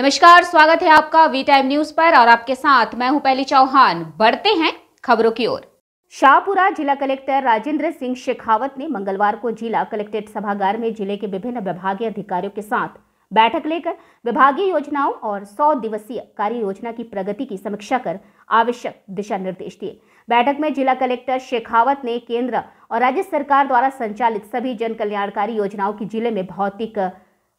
नमस्कार स्वागत है आपका वी टाइम न्यूज पर और आपके साथ मैं हूं पहली चौहान बढ़ते हैं खबरों की ओर शाहपुरा जिला कलेक्टर राजेंद्र सिंह शेखावत ने मंगलवार को जिला कलेक्ट्रेट सभागार में जिले के विभिन्न विभागीय अधिकारियों के साथ बैठक लेकर विभागीय योजनाओं और 100 दिवसीय कार्य योजना की प्रगति की समीक्षा कर आवश्यक दिशा निर्देश दिए बैठक में जिला कलेक्टर शेखावत ने केंद्र और राज्य सरकार द्वारा संचालित सभी जन कल्याणकारी योजनाओं की जिले में भौतिक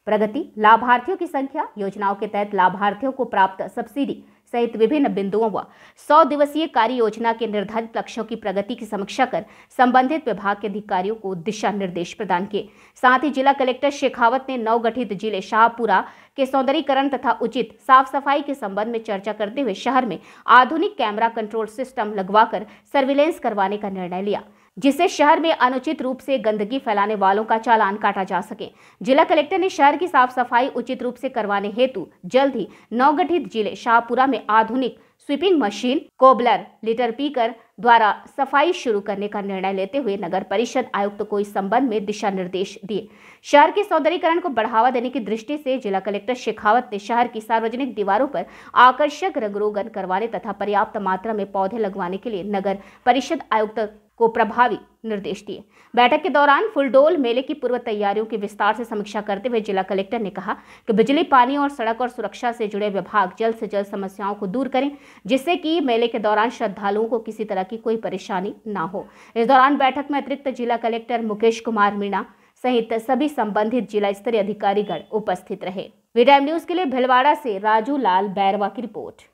प्रगति लाभार्थियों की संख्या योजनाओं के तहत लाभार्थियों को प्राप्त सब्सिडी सहित विभिन्न बिंदुओं व सौ दिवसीय कार्य योजना के निर्धारित लक्ष्यों की प्रगति की समीक्षा कर संबंधित विभाग के अधिकारियों को दिशा निर्देश प्रदान किए साथ ही जिला कलेक्टर शेखावत ने नवगठित जिले शाहपुरा के सौंदर्यकरण तथा उचित साफ सफाई के संबंध में चर्चा करते हुए शहर में आधुनिक कैमरा कंट्रोल सिस्टम लगवाकर सर्विलेंस करवाने का निर्णय लिया जिससे शहर में अनुचित रूप से गंदगी फैलाने वालों का चालान काटा जा सके जिला कलेक्टर ने शहर की साफ सफाई उचित रूप से करवाने हेतु जल्द ही नवगठित जिले शाहपुरा में आधुनिक स्वीपिंग मशीन कोबलर लिटर पीकर द्वारा सफाई शुरू करने का निर्णय लेते हुए नगर परिषद आयुक्त को इस संबंध में दिशा निर्देश दिए शहर के सौंदर्यकरण को बढ़ावा देने की दृष्टि से जिला कलेक्टर शेखावत ने शहर की सार्वजनिक दीवारों पर आकर्षक रंगरोगन करवाने तथा पर्याप्त मात्रा में पौधे लगवाने के लिए नगर परिषद आयुक्त को प्रभावी निर्देश दिए बैठक के दौरान फुलडोल मेले की पूर्व तैयारियों की विस्तार से समीक्षा करते हुए जिला कलेक्टर ने कहा कि बिजली पानी और सड़क और सुरक्षा से जुड़े विभाग जल्द से जल्द समस्याओं को दूर करें जिससे कि मेले के दौरान श्रद्धालुओं को किसी तरह की कोई परेशानी ना हो इस दौरान बैठक में अतिरिक्त जिला कलेक्टर मुकेश कुमार मीणा सहित सभी संबंधित जिला स्तरीय अधिकारीगण उपस्थित रहे वी न्यूज के लिए भिलवाड़ा से राजू लाल बैरवा की रिपोर्ट